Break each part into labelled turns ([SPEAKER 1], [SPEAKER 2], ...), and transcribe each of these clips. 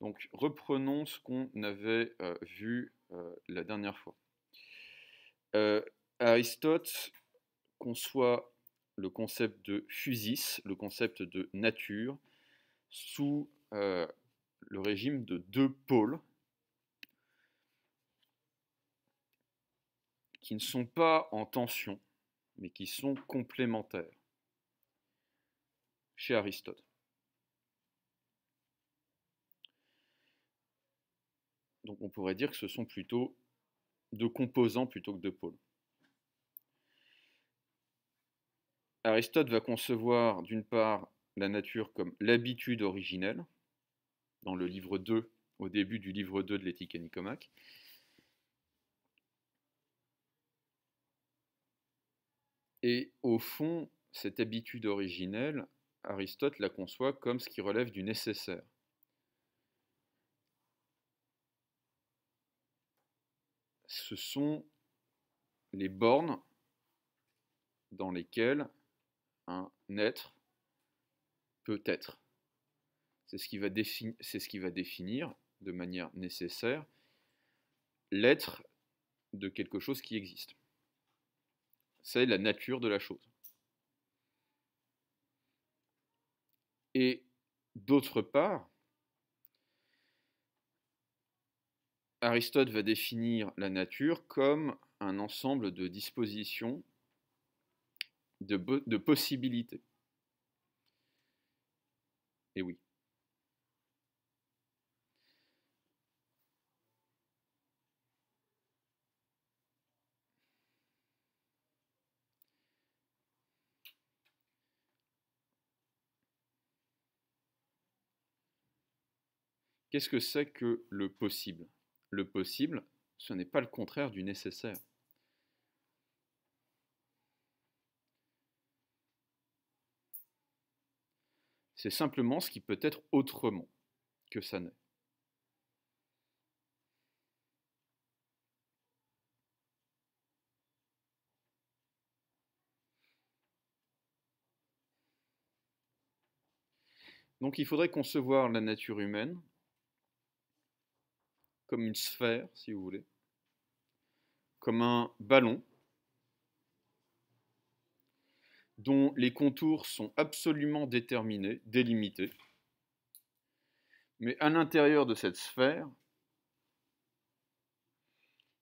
[SPEAKER 1] Donc reprenons ce qu'on avait euh, vu euh, la dernière fois. Euh, Aristote conçoit le concept de physis, le concept de nature, sous le régime de deux pôles qui ne sont pas en tension, mais qui sont complémentaires chez Aristote. Donc on pourrait dire que ce sont plutôt deux composants plutôt que deux pôles. Aristote va concevoir d'une part la nature comme l'habitude originelle, dans le livre 2, au début du livre 2 de l'éthique à Nicomaque. Et au fond, cette habitude originelle, Aristote la conçoit comme ce qui relève du nécessaire. ce sont les bornes dans lesquelles un être peut être. C'est ce, qui va c'est ce qui va définir de manière nécessaire l'être de quelque chose qui existe. C'est la nature de la chose. Et d'autre part, Aristote va définir la nature comme un ensemble de dispositions, de, de possibilités. Et oui. Qu'est-ce que c'est que le possible le possible, ce n'est pas le contraire du nécessaire. C'est simplement ce qui peut être autrement que ça n'est. Donc il faudrait concevoir la nature humaine comme une sphère, si vous voulez, comme un ballon dont les contours sont absolument déterminés, délimités. Mais à l'intérieur de cette sphère,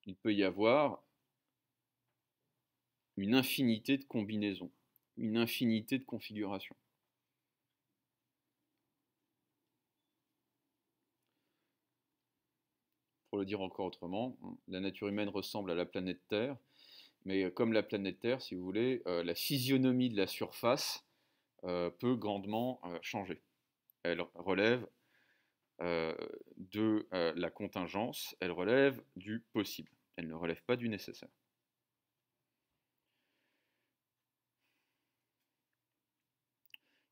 [SPEAKER 1] il peut y avoir une infinité de combinaisons, une infinité de configurations. Pour le dire encore autrement, la nature humaine ressemble à la planète Terre, mais comme la planète Terre, si vous voulez, euh, la physionomie de la surface euh, peut grandement euh, changer. Elle relève de la contingence, elle relève du possible, elle ne relève pas du nécessaire.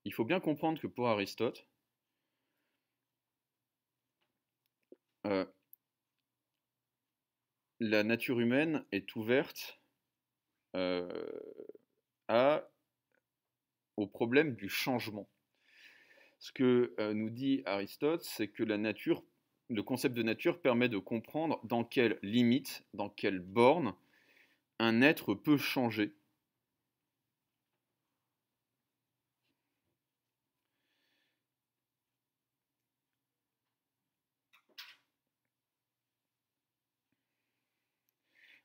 [SPEAKER 1] Il faut bien comprendre que pour Aristote, la nature humaine est ouverte euh, au problème du changement. Ce que euh, nous dit Aristote, c'est que la nature, le concept de nature permet de comprendre dans quelles limites, dans quelles bornes un être peut changer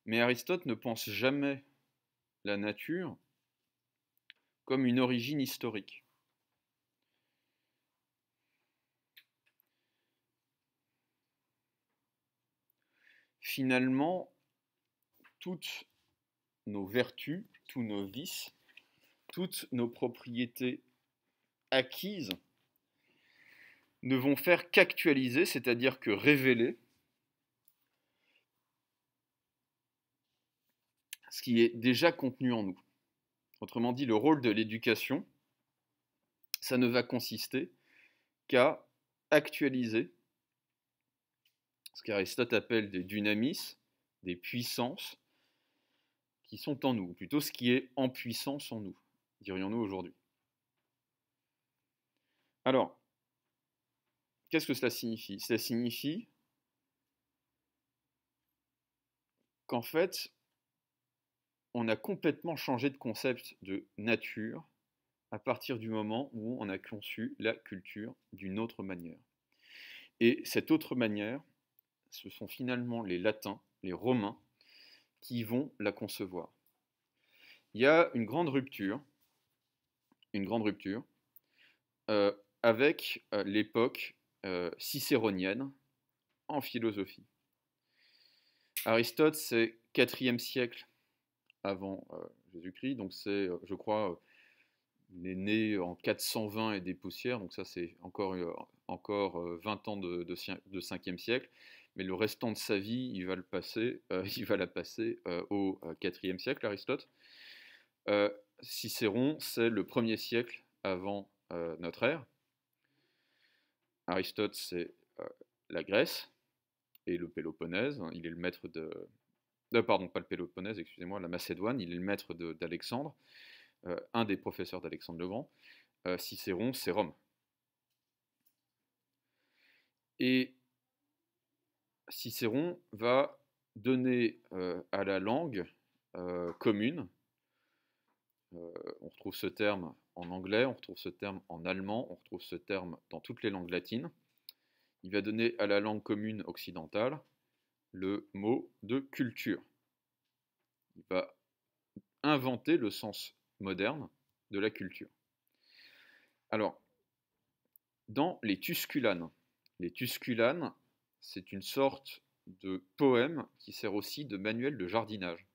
[SPEAKER 1] Mais Aristote ne pense jamais la nature comme une origine historique. Finalement, toutes nos vertus, tous nos vices, toutes nos propriétés acquises ne vont faire qu'actualiser, c'est-à-dire que révéler ce qui est déjà contenu en nous. Autrement dit, le rôle de l'éducation, ça ne va consister qu'à actualiser ce qu'Aristote appelle des dynamis, des puissances qui sont en nous, ou plutôt ce qui est en puissance en nous, dirions-nous aujourd'hui. Alors, qu'est-ce que cela signifie Cela signifie qu'en fait, on a complètement changé de concept de nature à partir du moment où on a conçu la culture d'une autre manière. Et cette autre manière, ce sont finalement les Latins, les Romains, qui vont la concevoir. Il y a une grande rupture, une grande rupture, euh, avec euh, l'époque euh, cicéronienne en philosophie. Aristote, c'est 4e siècle avant euh, Jésus-Christ. Donc c'est, euh, je crois, euh, il est né en 420 et des poussières, donc ça c'est encore, encore 20 ans de, de, 5e siècle, mais le restant de sa vie, il va, le passer, il va la passer au 4e siècle, Aristote. Cicéron, c'est le 1er siècle avant notre ère. Aristote, c'est la Grèce et le Péloponnèse, il est le maître de, euh, pardon, pas le Péloponnèse, excusez-moi, la Macédoine, il est le maître d'Alexandre, euh, un des professeurs d'Alexandre le Grand. Euh, Cicéron, c'est Rome. Et Cicéron va donner à la langue commune, on retrouve ce terme en anglais, on retrouve ce terme en allemand, on retrouve ce terme dans toutes les langues latines, il va donner à la langue commune occidentale, le mot de culture. Il va inventer le sens moderne de la culture. Alors, dans les Tusculanes, les Tusculanes, c'est une sorte de poème qui sert aussi de manuel de jardinage.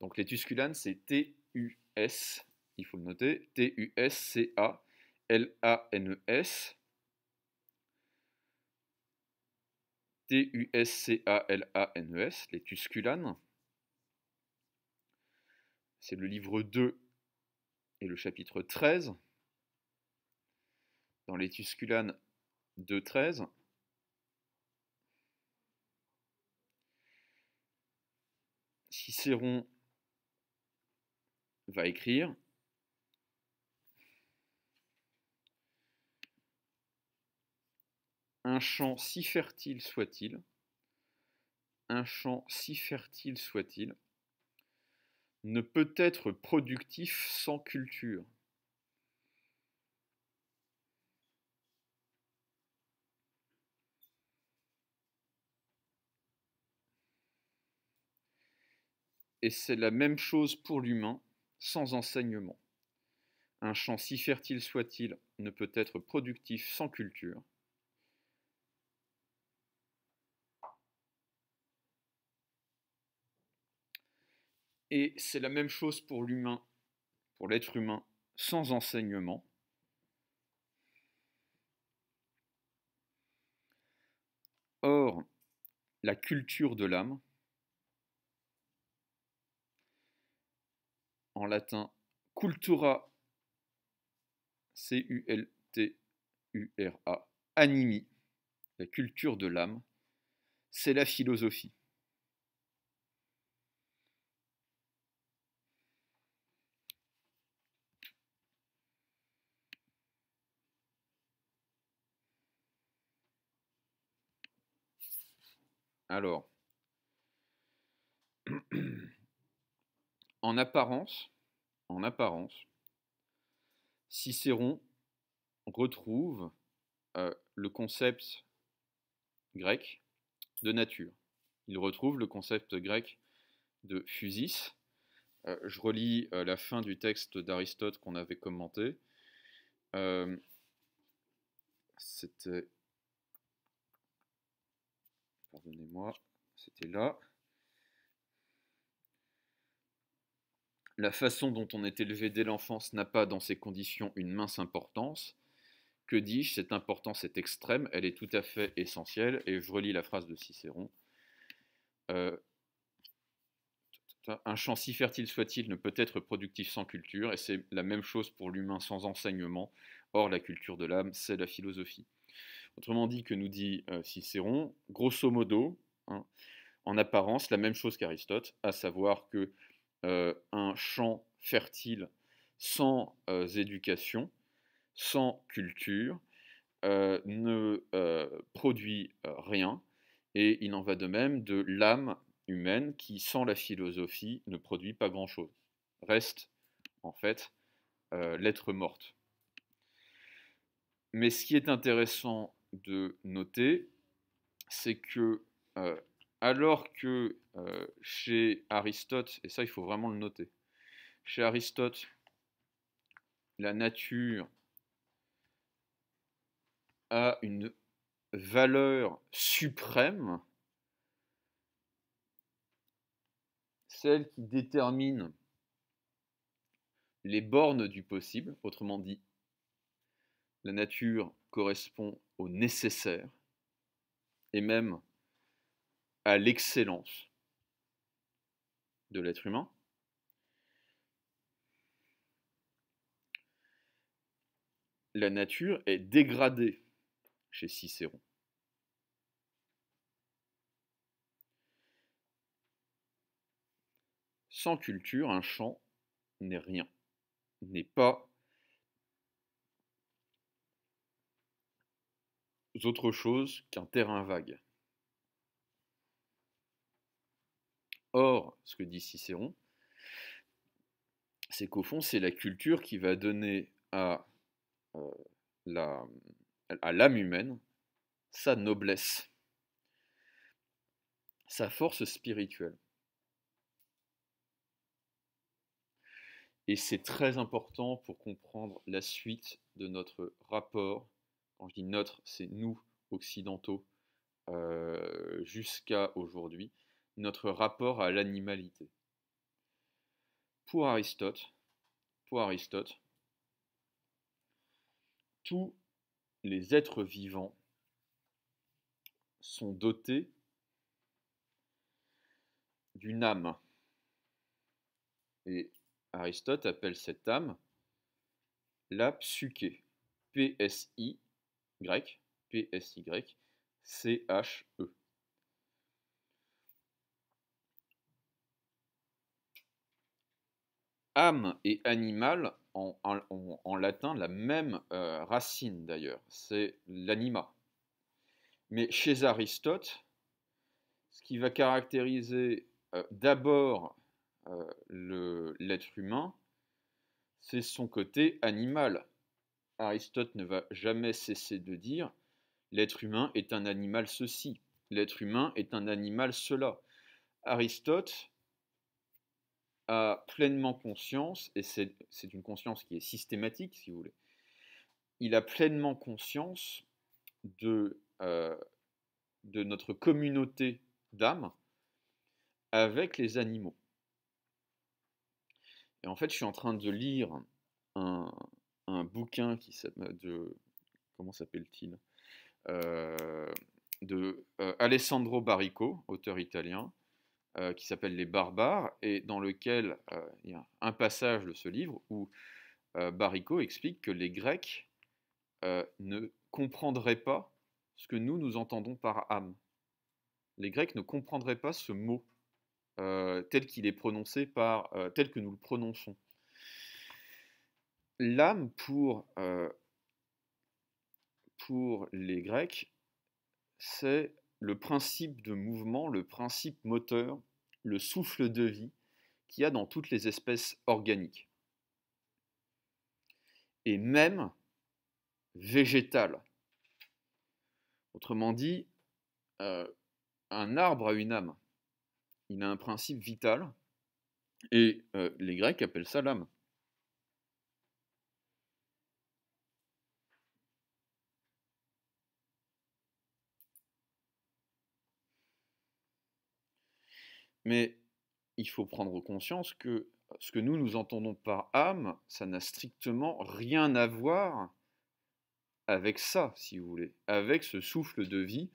[SPEAKER 1] Donc les Tusculanes, c'est T-U-S, il faut le noter, T-U-S-C-A-L-A-N-E-S, T-U-S-C-A-L-A-N-E-S, les Tusculanes. C'est le livre 2 et le chapitre 13. Dans les Tusculanes 13 Cicéron va écrire un champ si fertile soit-il, un champ si fertile soit-il, ne peut être productif sans culture. Et c'est la même chose pour l'humain, sans enseignement. Un champ si fertile soit-il ne peut être productif sans culture. Et c'est la même chose pour l'humain, pour l'être humain, sans enseignement. Or, la culture de l'âme, en latin cultura, C-U-L-T-U-R-A, animi, la culture de l'âme, c'est la philosophie. Alors, en apparence, en apparence, Cicéron retrouve euh, le concept grec de nature. Il retrouve le concept grec de physis. Euh, je relis euh, la fin du texte d'Aristote qu'on avait commenté. C'était donnez moi c'était là. La façon dont on est élevé dès l'enfance n'a pas, dans ces conditions, une mince importance. Que dis-je Cette importance est extrême, elle est tout à fait essentielle, et je relis la phrase de Cicéron. Euh, un champ si fertile soit-il ne peut être productif sans culture, et c'est la même chose pour l'humain sans enseignement. Or, la culture de l'âme, c'est la philosophie autrement dit, que nous dit euh, Cicéron, grosso modo, hein, en apparence, la même chose qu'Aristote, à savoir que euh, un champ fertile sans euh, éducation, sans culture, ne produit rien, et il en va de même de l'âme humaine qui, sans la philosophie, ne produit pas grand-chose. Reste, en fait, l'être morte. Mais ce qui est intéressant de noter, c'est que euh, alors que euh, chez Aristote, et ça il faut vraiment le noter, chez Aristote, la nature a une valeur suprême, celle qui détermine les bornes du possible, autrement dit, la nature correspond au nécessaire et même à l'excellence de l'être humain. La nature est dégradée chez Cicéron. Sans culture, un champ n'est rien, n'est pas autre chose qu'un terrain vague. Or, ce que dit Cicéron, c'est qu'au fond, c'est la culture qui va donner à euh, à l'âme humaine sa noblesse, sa force spirituelle. Et c'est très important pour comprendre la suite de notre rapport quand je dis notre, c'est nous, occidentaux, euh, jusqu'à aujourd'hui, notre rapport à l'animalité. Pour Aristote, pour Aristote, tous les êtres vivants sont dotés d'une âme. Et Aristote appelle cette âme la psyché. P-S-I grec, P-S-Y-C-H-E. Âme et animal, en, en, latin, la même euh, racine d'ailleurs, c'est l'anima. Mais chez Aristote, ce qui va caractériser euh, d'abord euh, l'être humain, c'est son côté animal, Aristote ne va jamais cesser de dire l'être humain est un animal ceci, l'être humain est un animal cela. Aristote a pleinement conscience, et c'est une conscience qui est systématique, si vous voulez, il a pleinement conscience de, euh, de notre communauté d'âmes avec les animaux. Et en fait, je suis en train de lire un, un bouquin qui euh, de comment sappelle il euh, de euh, Alessandro Barico, auteur italien, qui s'appelle Les Barbares, et dans lequel il y a un passage de ce livre où Barico explique que les Grecs ne comprendraient pas ce que nous nous entendons par âme. Les Grecs ne comprendraient pas ce mot tel qu'il est prononcé par tel que nous le prononçons l'âme euh, pour, les Grecs, c'est le principe de mouvement, le principe moteur, le souffle de vie qu'il y a dans toutes les espèces organiques. Et même végétales. Autrement dit, euh, un arbre a une âme. Il a un principe vital. Et euh, les Grecs appellent ça l'âme. Mais il faut prendre conscience que ce que nous nous entendons par âme, ça n'a strictement rien à voir avec ça, si vous voulez, avec ce souffle de vie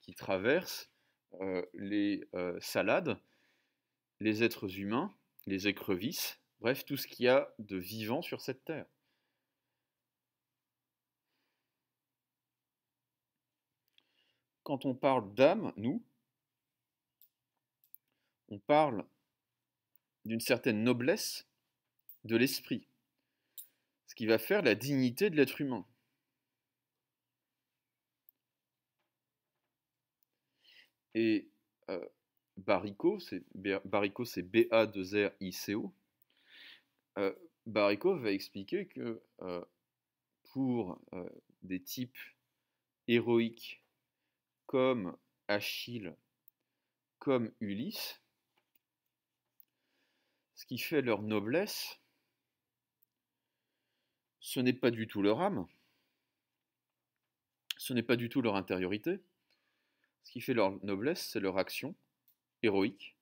[SPEAKER 1] qui traverse euh, les euh, salades, les êtres humains, les écrevisses, bref, tout ce qu'il y a de vivant sur cette terre. Quand on parle d'âme, nous, on parle d'une certaine noblesse de l'esprit, ce qui va faire la dignité de l'être humain. Et euh, Barico, c'est B-A-2-R-I-C-O, euh, Barico va expliquer que euh, pour euh, des types héroïques comme Achille, comme Ulysse, ce qui fait leur noblesse, ce n'est pas du tout leur âme, ce n'est pas du tout leur intériorité. Ce qui fait leur noblesse, c'est leur action héroïque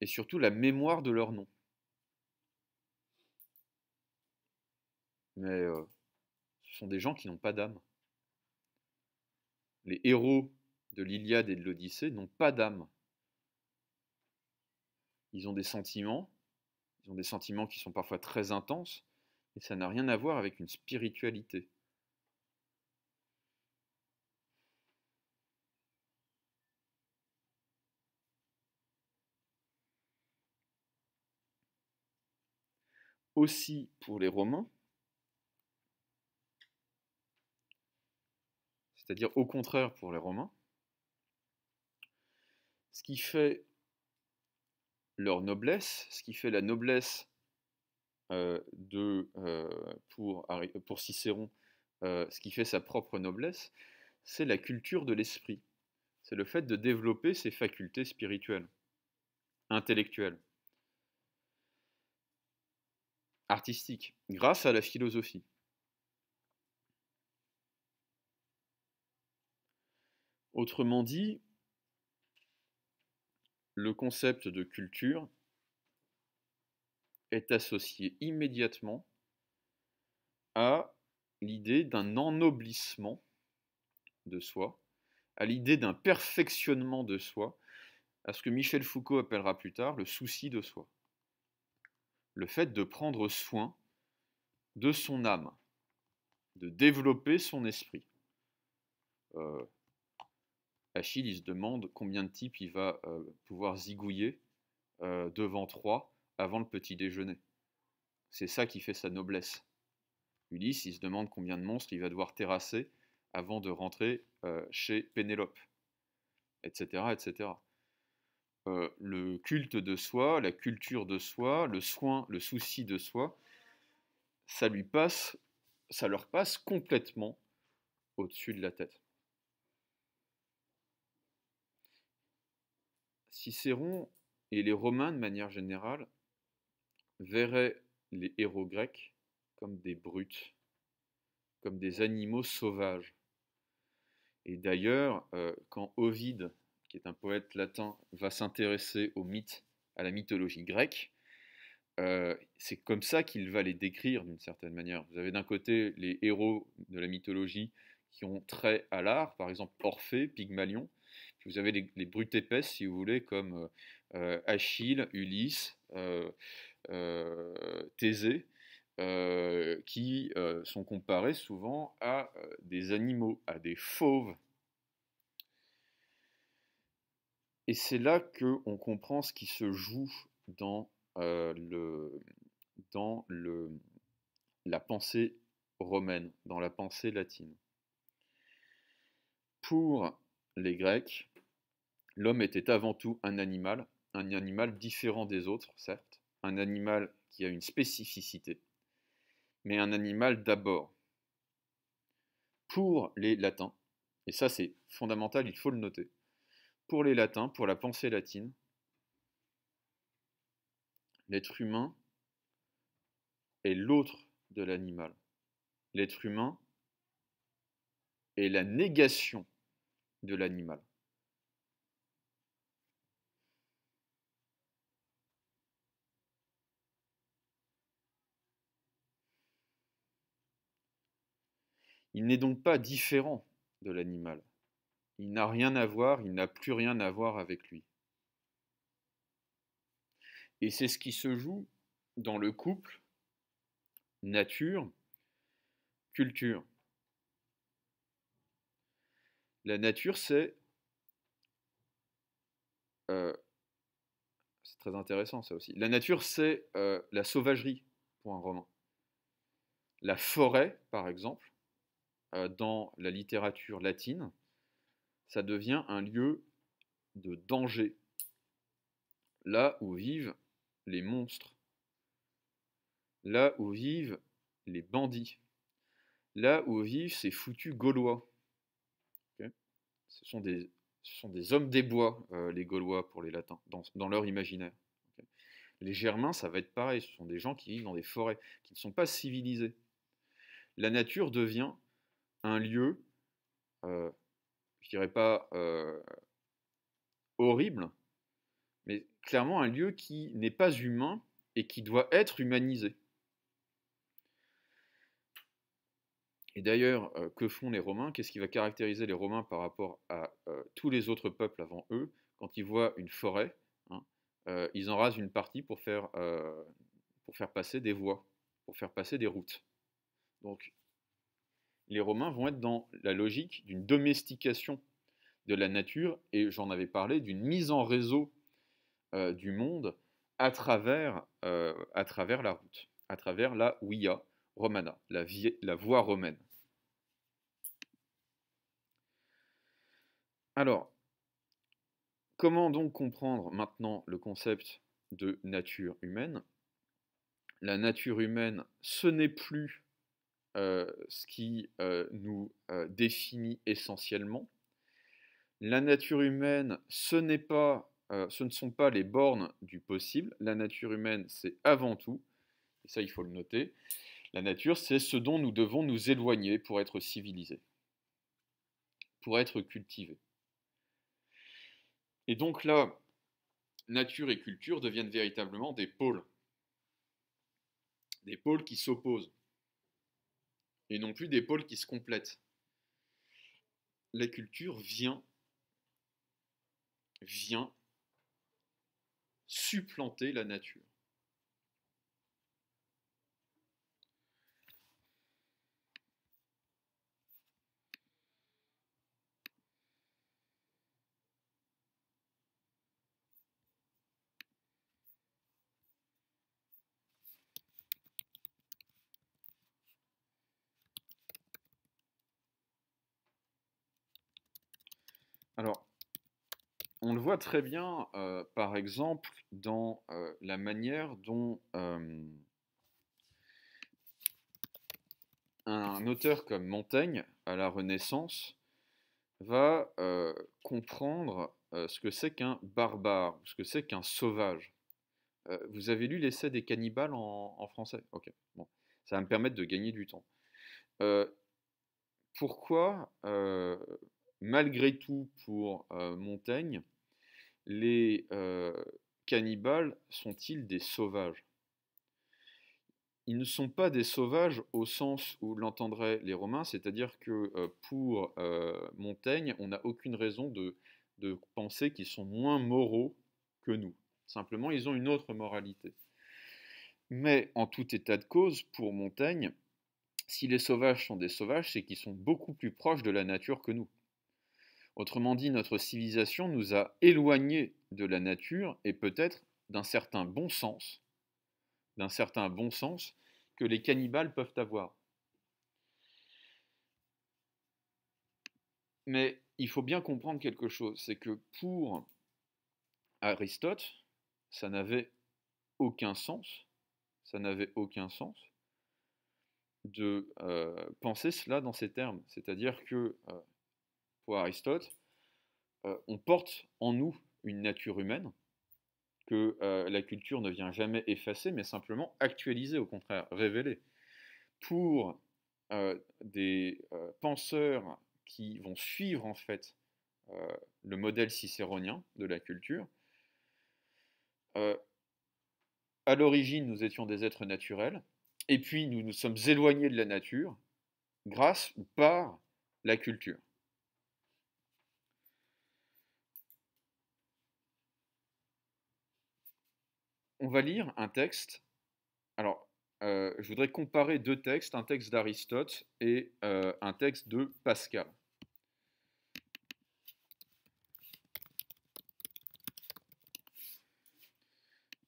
[SPEAKER 1] et surtout la mémoire de leur nom. Mais euh, ce sont des gens qui n'ont pas d'âme. Les héros de l'Iliade et de l'Odyssée n'ont pas d'âme. Ils ont des sentiments, ils ont des sentiments qui sont parfois très intenses, et ça n'a rien à voir avec une spiritualité. Aussi pour les Romains, c'est-à-dire au contraire pour les Romains, ce qui fait leur noblesse, ce qui fait la noblesse de, pour, euh, pour, Cicéron, ce qui fait sa propre noblesse, c'est la culture de l'esprit. C'est le fait de développer ses facultés spirituelles, intellectuelles, artistiques, grâce à la philosophie. Autrement dit, le concept de culture est associé immédiatement à l'idée d'un ennoblissement de soi, à l'idée d'un perfectionnement de soi, à ce que Michel Foucault appellera plus tard le souci de soi. Le fait de prendre soin de son âme, de développer son esprit. Euh, Achille, il se demande combien de types il va euh, pouvoir zigouiller euh, devant Troie avant le petit déjeuner. C'est ça qui fait sa noblesse. Ulysse, il se demande combien de monstres il va devoir terrasser avant de rentrer euh, chez Pénélope, etc. etc. le culte de soi, la culture de soi, le soin, le souci de soi, ça lui passe, ça leur passe complètement au-dessus de la tête. Cicéron et les Romains, de manière générale, verraient les héros grecs comme des brutes, comme des animaux sauvages. Et d'ailleurs, euh, quand Ovide, qui est un poète latin, va s'intéresser au mythe, à la mythologie grecque, euh, c'est comme ça qu'il va les décrire d'une certaine manière. Vous avez d'un côté les héros de la mythologie qui ont trait à l'art, par exemple Orphée, Pygmalion, vous avez les, brutes épaisses, si vous voulez, comme euh, euh, Achille, Ulysse, euh, Thésée, qui sont comparés souvent à des animaux, à des fauves. Et c'est là qu'on comprend ce qui se joue dans, le, dans le, la pensée romaine, dans la pensée latine. Pour les Grecs, L'homme était avant tout un animal, un animal différent des autres, certes, un animal qui a une spécificité, mais un animal d'abord. Pour les latins, et ça c'est fondamental, il faut le noter, pour les latins, pour la pensée latine, l'être humain est l'autre de l'animal. L'être humain est la négation de l'animal. Il n'est donc pas différent de l'animal. Il n'a rien à voir, il n'a plus rien à voir avec lui. Et c'est ce qui se joue dans le couple nature, culture. La nature, c'est... Euh, c'est très intéressant ça aussi. La nature, c'est euh, la sauvagerie pour un romain. La forêt, par exemple, euh, dans la littérature latine, ça devient un lieu de danger, là où vivent les monstres, là où vivent les bandits, là où vivent ces foutus Gaulois. ce, sont des, ce, sont des, hommes des bois, euh, les Gaulois, pour les Latins, dans, leur imaginaire. les Germains, ça va être pareil, ce sont des gens qui vivent dans des forêts, qui ne sont pas civilisés. La nature devient un lieu, euh, je dirais pas euh, horrible, mais clairement un lieu qui n'est pas humain et qui doit être humanisé. Et d'ailleurs, euh, que font les Romains Qu'est-ce qui va caractériser les Romains par rapport à tous les autres peuples avant eux Quand ils voient une forêt, hein, ils en rasent une partie pour faire, pour faire passer des voies, pour faire passer des routes. Donc les Romains vont être dans la logique d'une domestication de la nature, et j'en avais parlé, d'une mise en réseau euh, du monde à travers, euh, à travers la route, à travers la via romana, la voie romaine. Alors, comment donc comprendre maintenant le concept de nature humaine La nature humaine, ce n'est plus euh, ce qui euh, nous euh, définit essentiellement. La nature humaine, ce n'est pas ce ne sont pas les bornes du possible. La nature humaine, c'est avant tout, et ça il faut le noter, la nature, c'est ce dont nous devons nous éloigner pour être civilisés, pour être cultivés. Et donc là, nature et culture deviennent véritablement des pôles, des pôles qui s'opposent et non plus des pôles qui se complètent. La culture vient, vient supplanter la nature. Alors, on le voit très bien, euh, par exemple, dans euh, la manière dont euh, un auteur comme Montaigne, à la Renaissance, va comprendre ce que c'est qu'un barbare, ce que c'est qu'un sauvage. vous avez lu l'essai des cannibales en, français Ok, bon. Ça va me permettre de gagner du temps pourquoi malgré tout pour Montaigne, les cannibales sont-ils des sauvages Ils ne sont pas des sauvages au sens où l'entendraient les Romains, c'est-à-dire que pour Montaigne, on n'a aucune raison de penser qu'ils sont moins moraux que nous. Simplement, ils ont une autre moralité. Mais en tout état de cause, pour Montaigne, si les sauvages sont des sauvages, c'est qu'ils sont beaucoup plus proches de la nature que nous. Autrement dit, notre civilisation nous a éloignés de la nature et peut-être d'un certain bon sens, d'un certain bon sens que les cannibales peuvent avoir. Mais il faut bien comprendre quelque chose, c'est que pour Aristote, ça n'avait aucun sens, ça n'avait aucun sens de euh, penser cela dans ces termes. C'est-à-dire que euh, Aristote, euh, on porte en nous une nature humaine que euh, la culture ne vient jamais effacer, mais simplement actualiser, au contraire, révéler. Pour euh, des penseurs qui vont suivre en fait le modèle cicéronien de la culture, à l'origine, nous étions des êtres naturels, et puis nous nous sommes éloignés de la nature grâce ou par la culture. on va lire un texte. Alors, euh, je voudrais comparer deux textes, un texte d'Aristote et euh, un texte de Pascal.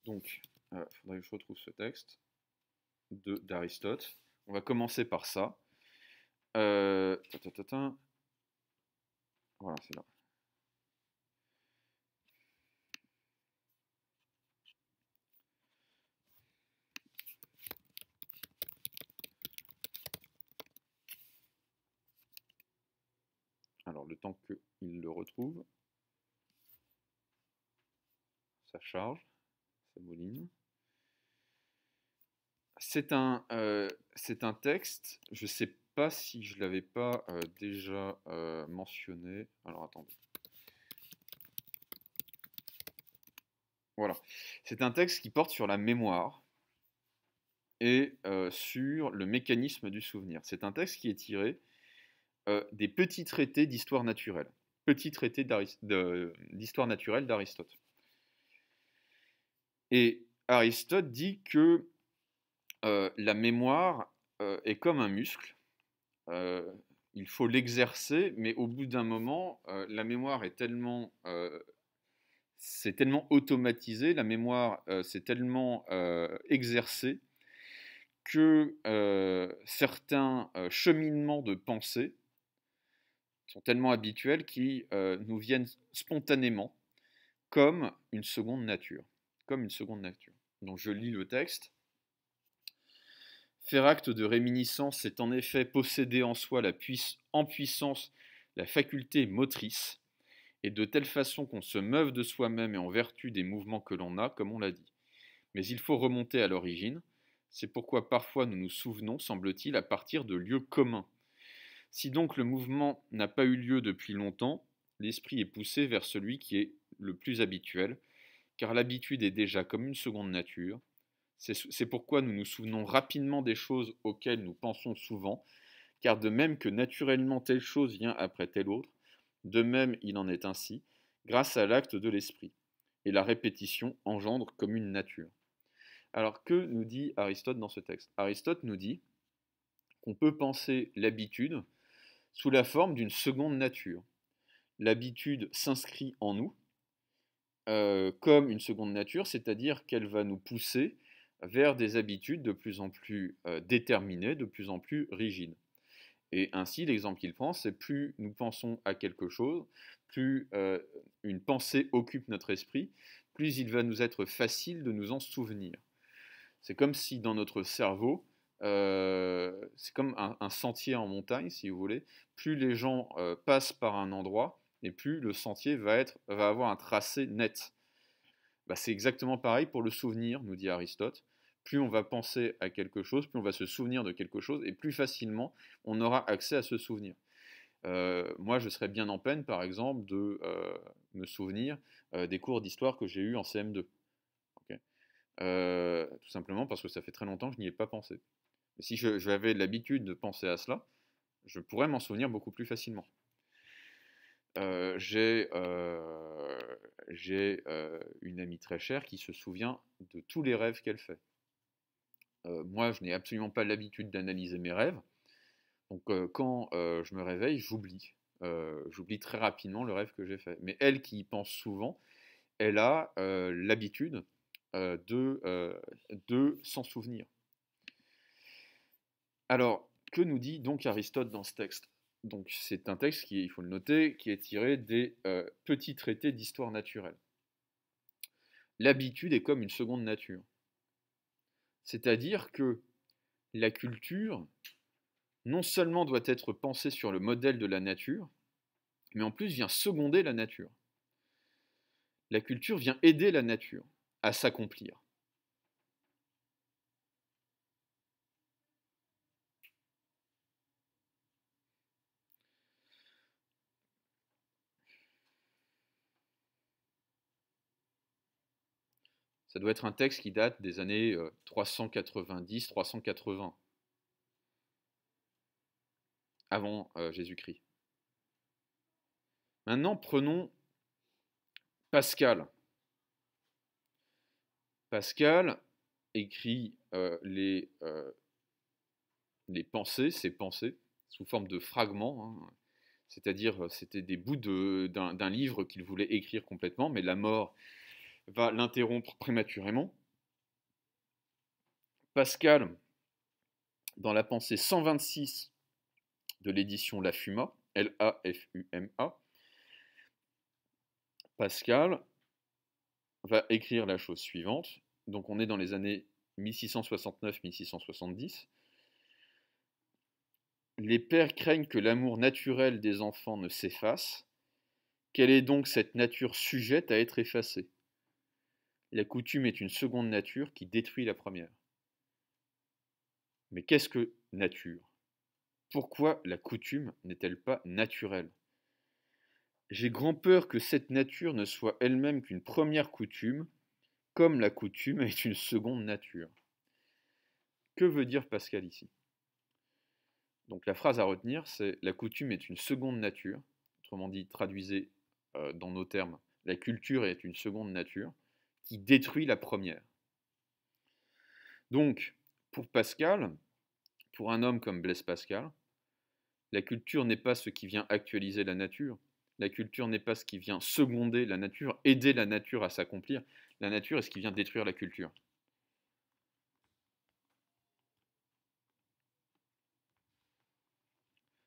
[SPEAKER 1] Donc, il euh, faudrait que je retrouve ce texte d'Aristote. On va commencer par ça. Voilà, c'est là. le temps qu'il le retrouve, ça charge, ça mouline. C'est un, euh, un texte, je ne sais pas si je ne l'avais pas euh, déjà euh, mentionné. Alors attendez. Voilà. C'est un texte qui porte sur la mémoire et sur le mécanisme du souvenir. C'est un texte qui est tiré euh, des petits traités d'histoire naturelle. Petits traités d'histoire naturelle d'Aristote. Et Aristote dit que euh, la mémoire euh, est comme un muscle. il faut l'exercer, mais au bout d'un moment, la mémoire est tellement c'est tellement automatisé, la mémoire s'est tellement exercée que certains cheminements de pensée sont tellement habituels qu'ils euh, nous viennent spontanément comme une seconde nature. Comme une seconde nature. Donc je lis le texte. Faire acte de réminiscence, c'est en effet posséder en soi la en puissance la faculté motrice, et de telle façon qu'on se meuve de soi-même et en vertu des mouvements que l'on a, comme on l'a dit. Mais il faut remonter à l'origine, c'est pourquoi parfois nous nous souvenons, semble-t-il, à partir de lieux communs, si donc le mouvement n'a pas eu lieu depuis longtemps, l'esprit est poussé vers celui qui est le plus habituel, car l'habitude est déjà comme une seconde nature. C'est pourquoi nous nous souvenons rapidement des choses auxquelles nous pensons souvent, car de même que naturellement telle chose vient après telle autre, de même il en est ainsi, grâce à l'acte de l'esprit, et la répétition engendre comme une nature. Alors que nous dit Aristote dans ce texte Aristote nous dit qu'on peut penser l'habitude sous la forme d'une seconde nature. L'habitude s'inscrit en nous euh, comme une seconde nature, c'est-à-dire qu'elle va nous pousser vers des habitudes de plus en plus euh, déterminées, de plus en plus rigides. Et ainsi, l'exemple qu'il prend, c'est plus nous pensons à quelque chose, plus euh, une pensée occupe notre esprit, plus il va nous être facile de nous en souvenir. C'est comme si dans notre cerveau, euh, c'est comme un, sentier en montagne, si vous voulez. Plus les gens euh, passent par un endroit, et plus le sentier va, être, va avoir un tracé net. Bah, c'est exactement pareil pour le souvenir, nous dit Aristote. Plus on va penser à quelque chose, plus on va se souvenir de quelque chose, et plus facilement on aura accès à ce souvenir. Euh, moi, je serais bien en peine, par exemple, de me souvenir des cours d'histoire que j'ai eus en CM2. tout simplement parce que ça fait très longtemps que je n'y ai pas pensé si j'avais l'habitude de penser à cela, je pourrais m'en souvenir beaucoup plus facilement. Euh, j'ai euh, euh, une amie très chère qui se souvient de tous les rêves qu'elle fait. moi, je n'ai absolument pas l'habitude d'analyser mes rêves. Donc, quand je me réveille, j'oublie. j'oublie très rapidement le rêve que j'ai fait. Mais elle qui y pense souvent, elle a l'habitude de s'en souvenir. Alors, que nous dit donc Aristote dans ce texte Donc, c'est un texte qui, il faut le noter, qui est tiré des euh, petits traités d'histoire naturelle. L'habitude est comme une seconde nature. C'est-à-dire que la culture, non seulement doit être pensée sur le modèle de la nature, mais en plus vient seconder la nature. La culture vient aider la nature à s'accomplir. Ça doit être un texte qui date des années 390-380 euh, avant euh, Jésus-Christ. Maintenant, prenons Pascal. Pascal écrit euh, les, les, pensées, ses pensées, sous forme de fragments, hein. c'est-à-dire c'était des bouts d'un livre qu'il voulait écrire complètement, mais la mort va l'interrompre prématurément. Pascal, dans la pensée 126 de l'édition La Fuma, L-A-F-U-M-A, Pascal va écrire la chose suivante. Donc on est dans les années 1669-1670. Les pères craignent que l'amour naturel des enfants ne s'efface. Quelle est donc cette nature sujette à être effacée la coutume est une seconde nature qui détruit la première. Mais qu'est-ce que nature Pourquoi la coutume n'est-elle pas naturelle J'ai grand peur que cette nature ne soit elle-même qu'une première coutume, comme la coutume est une seconde nature. Que veut dire Pascal ici Donc la phrase à retenir, c'est la coutume est une seconde nature, autrement dit, traduisez euh, dans nos termes, la culture est une seconde nature qui détruit la première. Donc, pour Pascal, pour un homme comme Blaise Pascal, la culture n'est pas ce qui vient actualiser la nature, la culture n'est pas ce qui vient seconder la nature, aider la nature à s'accomplir, la nature est ce qui vient détruire la culture.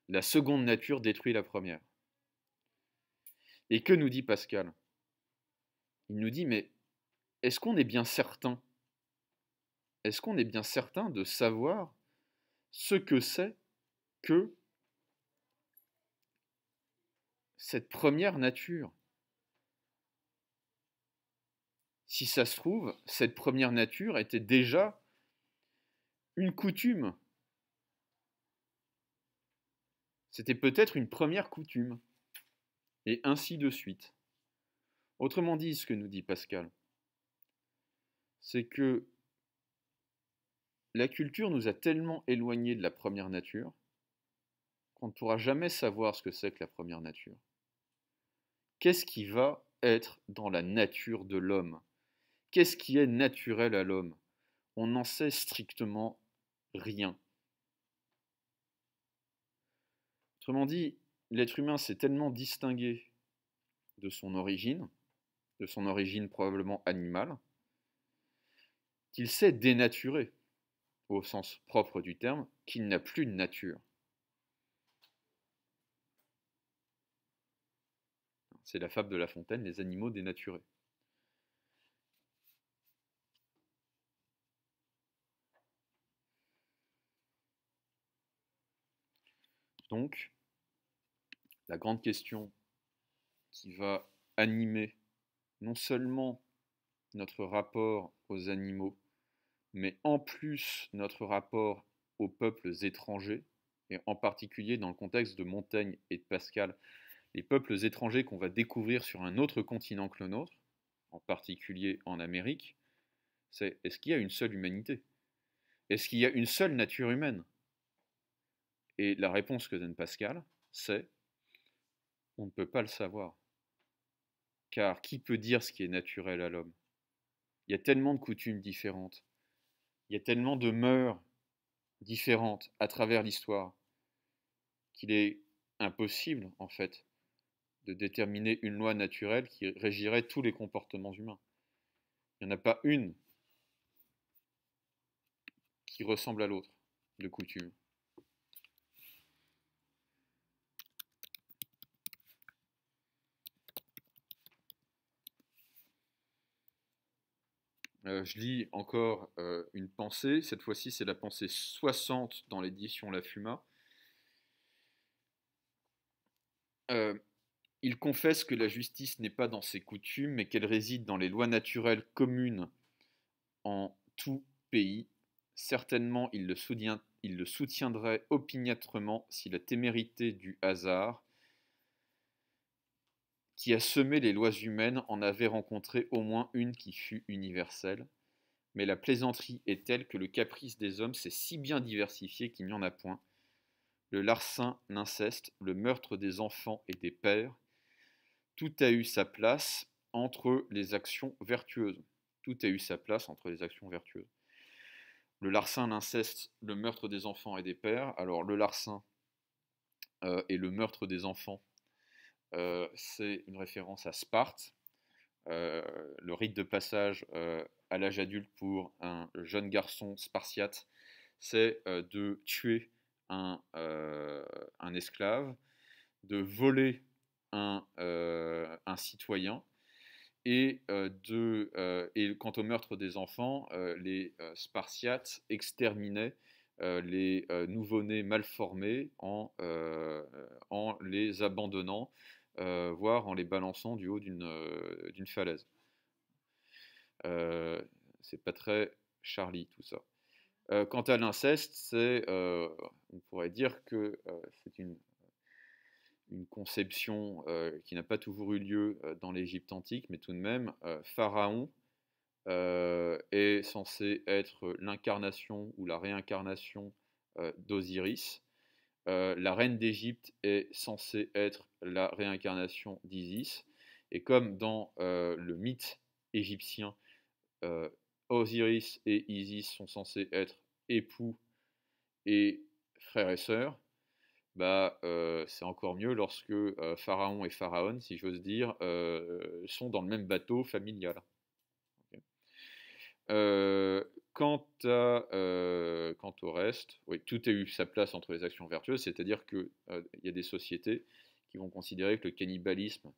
[SPEAKER 1] La seconde nature détruit la première. Et que nous dit Pascal Il nous dit, mais est-ce qu'on est bien certain Est-ce qu'on est bien certain de savoir ce que c'est que cette première nature Si ça se trouve, cette première nature était déjà une coutume. C'était peut-être une première coutume. Et ainsi de suite. Autrement dit, ce que nous dit Pascal, c'est que la culture nous a tellement éloignés de la première nature qu'on ne pourra jamais savoir ce que c'est que la première nature. Qu'est-ce qui va être dans la nature de l'homme Qu'est-ce qui est naturel à l'homme On n'en sait strictement rien. Autrement dit, l'être humain s'est tellement distingué de son origine, de son origine probablement animale, qu'il s'est dénaturé, au sens propre du terme, qu'il n'a plus de nature. C'est la fable de La Fontaine, les animaux dénaturés. Donc, la grande question qui va animer non seulement notre rapport aux animaux, mais en plus notre rapport aux peuples étrangers, et en particulier dans le contexte de Montaigne et de Pascal, les peuples étrangers qu'on va découvrir sur un autre continent que le nôtre, en particulier en Amérique, c'est est-ce qu'il y a une seule humanité Est-ce qu'il y a une seule nature humaine Et la réponse que donne Pascal, c'est on ne peut pas le savoir. Car qui peut dire ce qui est naturel à l'homme Il y a tellement de coutumes différentes, il y a tellement de mœurs différentes à travers l'histoire qu'il est impossible, en fait, de déterminer une loi naturelle qui régirait tous les comportements humains. Il n'y en a pas une qui ressemble à l'autre, de coutume. Euh, je lis encore euh, une pensée, cette fois-ci c'est la pensée 60 dans l'édition La Fuma. Euh, il confesse que la justice n'est pas dans ses coutumes, mais qu'elle réside dans les lois naturelles communes en tout pays. Certainement, il le, il le soutiendrait opiniâtrement si la témérité du hasard qui a semé les lois humaines en avait rencontré au moins une qui fut universelle. Mais la plaisanterie est telle que le caprice des hommes s'est si bien diversifié qu'il n'y en a point. Le larcin, l'inceste, le meurtre des enfants et des pères, tout a eu sa place entre les actions vertueuses. Tout a eu sa place entre les actions vertueuses. Le larcin, l'inceste, le meurtre des enfants et des pères. Alors le larcin euh, et le meurtre des enfants, c'est une référence à Sparte, le rite de passage à l'âge adulte pour un jeune garçon spartiate, c'est de tuer un, esclave, de voler un, citoyen, et, et, quant au meurtre des enfants, les Spartiates exterminaient euh, les euh, nouveau-nés mal formés en, euh, les abandonnant, voire en les balançant du haut d'une falaise. c'est pas très Charlie tout ça. quant à l'inceste, on pourrait dire que c'est une, conception qui n'a pas toujours eu lieu dans l'Égypte antique, mais tout de même, Pharaon euh, est censé être l'incarnation ou la réincarnation euh, d'Osiris. Euh, la reine d'Égypte est censée être la réincarnation d'Isis. Et comme dans le mythe égyptien, Osiris et Isis sont censés être époux et frères et sœurs, bah, c'est encore mieux lorsque Pharaon et Pharaon, si j'ose dire, sont dans le même bateau familial. Euh, euh, quant, au reste, oui, tout a eu sa place entre les actions vertueuses, c'est-à-dire qu'il euh, il y a des sociétés qui vont considérer que le cannibalisme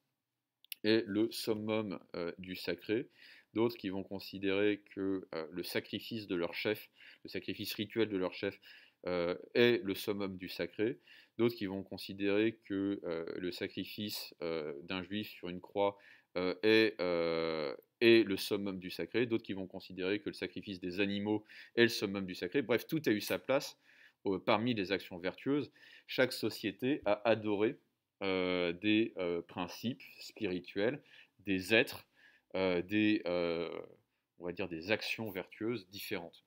[SPEAKER 1] est le summum du sacré, d'autres qui vont considérer que le sacrifice de leur chef, le sacrifice rituel de leur chef, est le summum du sacré, d'autres qui vont considérer que le sacrifice d'un juif sur une croix euh, euh, est, le summum du sacré, d'autres qui vont considérer que le sacrifice des animaux est le summum du sacré. Bref, tout a eu sa place euh, parmi les actions vertueuses. Chaque société a adoré des principes spirituels, des êtres, des, on va dire des actions vertueuses différentes,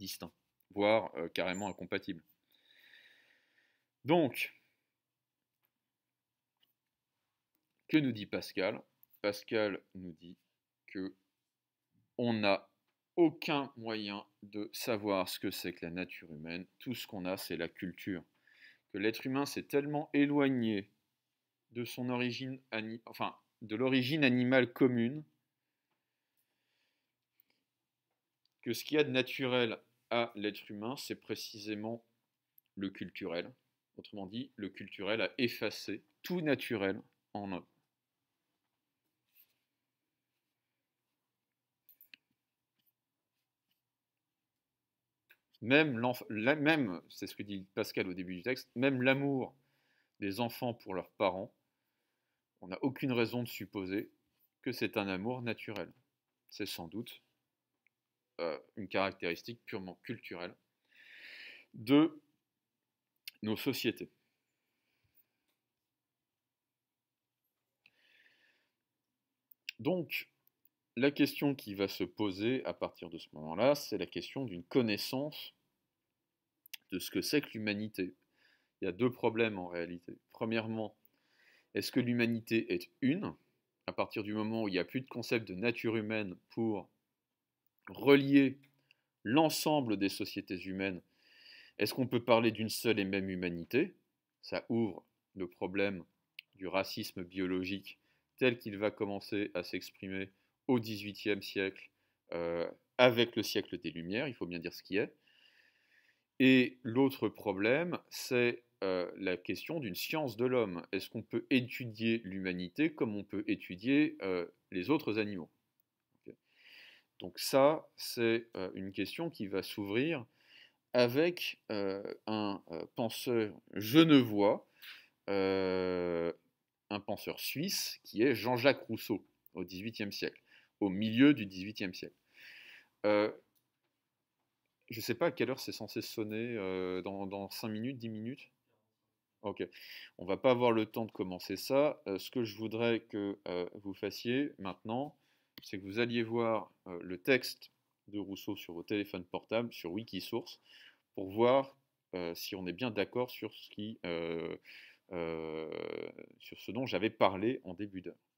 [SPEAKER 1] distinctes, voire carrément incompatibles. Donc, que nous dit Pascal Pascal nous dit que on n'a aucun moyen de savoir ce que c'est que la nature humaine. Tout ce qu'on a, c'est la culture. Que l'être humain s'est tellement éloigné de son origine, enfin, de l'origine animale commune, que ce qu'il y a de naturel à l'être humain, c'est précisément le culturel. Autrement dit, le culturel a effacé tout naturel en eux. Même, c'est ce que dit Pascal au début du texte, même l'amour des enfants pour leurs parents, on n'a aucune raison de supposer que c'est un amour naturel. C'est sans doute euh, une caractéristique purement culturelle de nos sociétés. Donc, la question qui va se poser à partir de ce moment-là, c'est la question d'une connaissance de ce que c'est que l'humanité. Il y a deux problèmes en réalité. Premièrement, est-ce que l'humanité est une À partir du moment où il n'y a plus de concept de nature humaine pour relier l'ensemble des sociétés humaines, est-ce qu'on peut parler d'une seule et même humanité Ça ouvre le problème du racisme biologique tel qu'il va commencer à s'exprimer au XVIIIe siècle, euh, avec le siècle des Lumières, il faut bien dire ce qui est. Et l'autre problème, c'est euh, la question d'une science de l'homme. Est-ce qu'on peut étudier l'humanité comme on peut étudier euh, les autres animaux Donc ça, c'est une question qui va s'ouvrir avec un penseur genevois, un penseur suisse, qui est Jean-Jacques Rousseau, au XVIIIe siècle au milieu du XVIIIe siècle. Euh, je ne sais pas à quelle heure c'est censé sonner, euh, dans, cinq 5 minutes, 10 minutes Ok, on va pas avoir le temps de commencer ça. Euh, ce que je voudrais que vous fassiez maintenant, c'est que vous alliez voir le texte de Rousseau sur vos téléphones portables, sur Wikisource, pour voir si on est bien d'accord sur ce qui... sur ce dont j'avais parlé en début d'heure.